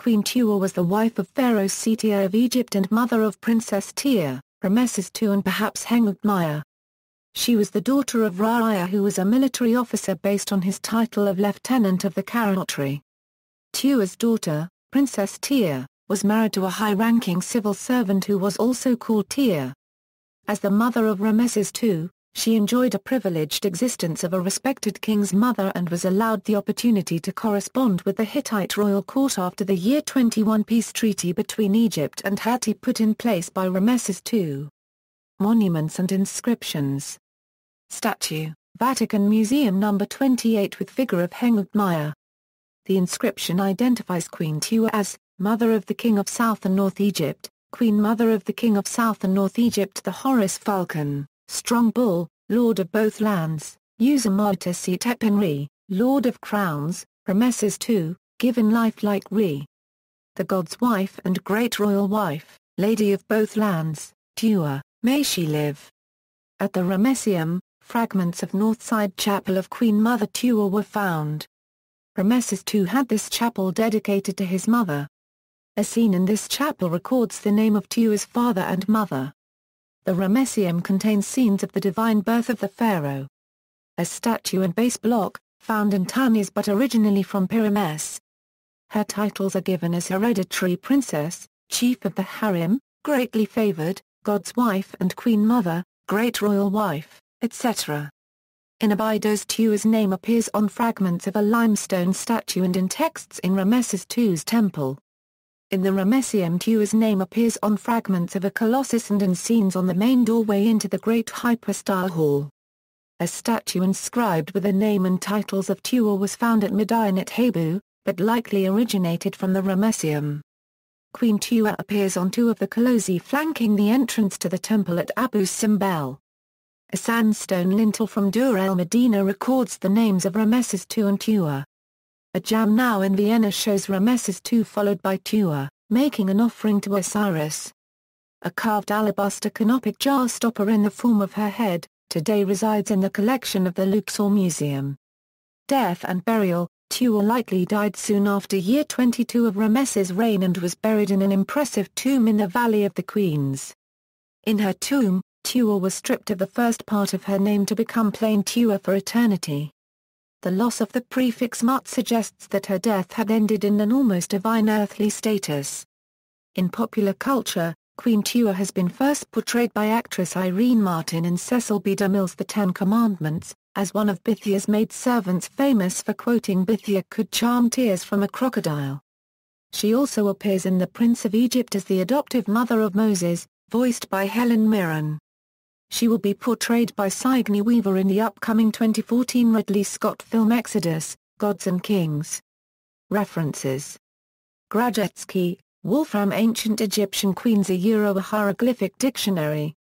Queen Tua was the wife of Pharaoh Setia of Egypt and mother of Princess Tia, Rameses II and perhaps Hengutmaya. She was the daughter of Ra'aya who was a military officer based on his title of lieutenant of the Caronotry. Tua's daughter, Princess Tia, was married to a high-ranking civil servant who was also called Tia. As the mother of Rameses II, she enjoyed a privileged existence of a respected king's mother and was allowed the opportunity to correspond with the Hittite royal court after the year 21 peace treaty between Egypt and Hatti put in place by Rameses II. Monuments and inscriptions. Statue, Vatican Museum No. 28 with figure of Hengutmaya. The inscription identifies Queen Tua as, mother of the king of south and north Egypt, queen mother of the king of south and north Egypt the Horus falcon Strong Bull, Lord of both lands, Usamortis et Re, Lord of crowns, Promises too, given life like Re. The god's wife and great royal wife, Lady of both lands, Tua, may she live. At the Ramesium, fragments of north side chapel of Queen Mother Tua were found. Rameses II had this chapel dedicated to his mother. A scene in this chapel records the name of Tua's father and mother. The Ramesseum contains scenes of the divine birth of the pharaoh. A statue and base block, found in Tanis but originally from Pyramus. Her titles are given as hereditary princess, chief of the harem, greatly favored, god's wife and queen mother, great royal wife, etc. In Abydos, Tua's name appears on fragments of a limestone statue and in texts in Ramesses II's temple. In the Ramesseum Tua's name appears on fragments of a colossus and in scenes on the main doorway into the great hypostyle hall. A statue inscribed with the name and titles of Tua was found at Medion at Habu, but likely originated from the Ramesseum. Queen Tua appears on two of the colossi flanking the entrance to the temple at Abu Simbel. A sandstone lintel from Dur el Medina records the names of Rameses II and Tua. A jam now in Vienna shows Ramesses II followed by Tua, making an offering to Osiris. A carved alabaster canopic jar stopper in the form of her head, today resides in the collection of the Luxor Museum. Death and burial, Tua likely died soon after year 22 of Ramesses' reign and was buried in an impressive tomb in the Valley of the Queens. In her tomb, Tua was stripped of the first part of her name to become plain Tua for eternity. The loss of the prefix Mut suggests that her death had ended in an almost divine earthly status. In popular culture, Queen Tua has been first portrayed by actress Irene Martin in Cecil B. DeMille's The Ten Commandments, as one of Bithia's maidservants famous for quoting Bithia could charm tears from a crocodile. She also appears in The Prince of Egypt as the adoptive mother of Moses, voiced by Helen Mirren. She will be portrayed by Sigourney Weaver in the upcoming 2014 Ridley Scott film Exodus, Gods and Kings. References Grajewski, Wolfram Ancient Egyptian Queens A Euro-Hieroglyphic Dictionary